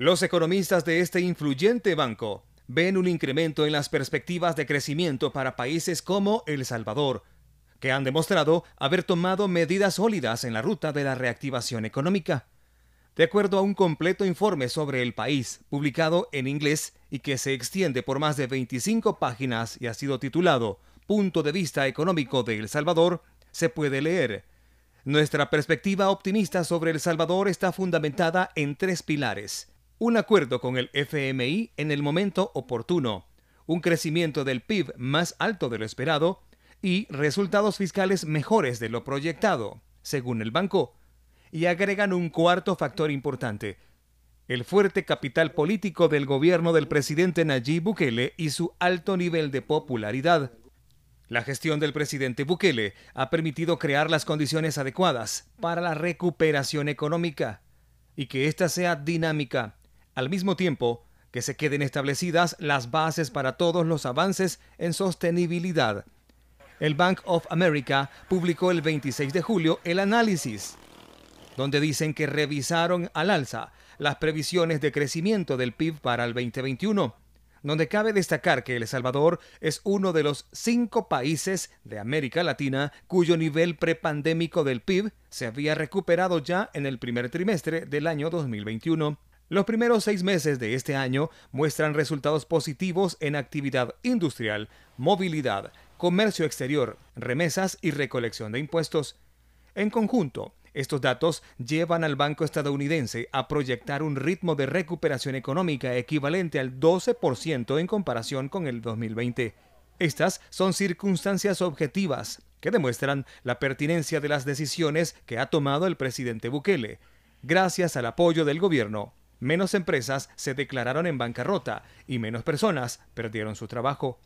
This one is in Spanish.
Los economistas de este influyente banco ven un incremento en las perspectivas de crecimiento para países como El Salvador, que han demostrado haber tomado medidas sólidas en la ruta de la reactivación económica. De acuerdo a un completo informe sobre el país, publicado en inglés y que se extiende por más de 25 páginas y ha sido titulado Punto de vista económico de El Salvador, se puede leer. Nuestra perspectiva optimista sobre El Salvador está fundamentada en tres pilares un acuerdo con el FMI en el momento oportuno, un crecimiento del PIB más alto de lo esperado y resultados fiscales mejores de lo proyectado, según el banco. Y agregan un cuarto factor importante, el fuerte capital político del gobierno del presidente Nayib Bukele y su alto nivel de popularidad. La gestión del presidente Bukele ha permitido crear las condiciones adecuadas para la recuperación económica y que ésta sea dinámica, al mismo tiempo que se queden establecidas las bases para todos los avances en sostenibilidad. El Bank of America publicó el 26 de julio el análisis, donde dicen que revisaron al alza las previsiones de crecimiento del PIB para el 2021, donde cabe destacar que El Salvador es uno de los cinco países de América Latina cuyo nivel prepandémico del PIB se había recuperado ya en el primer trimestre del año 2021 los primeros seis meses de este año muestran resultados positivos en actividad industrial, movilidad, comercio exterior, remesas y recolección de impuestos. En conjunto, estos datos llevan al Banco estadounidense a proyectar un ritmo de recuperación económica equivalente al 12% en comparación con el 2020. Estas son circunstancias objetivas que demuestran la pertinencia de las decisiones que ha tomado el presidente Bukele, gracias al apoyo del gobierno menos empresas se declararon en bancarrota y menos personas perdieron su trabajo.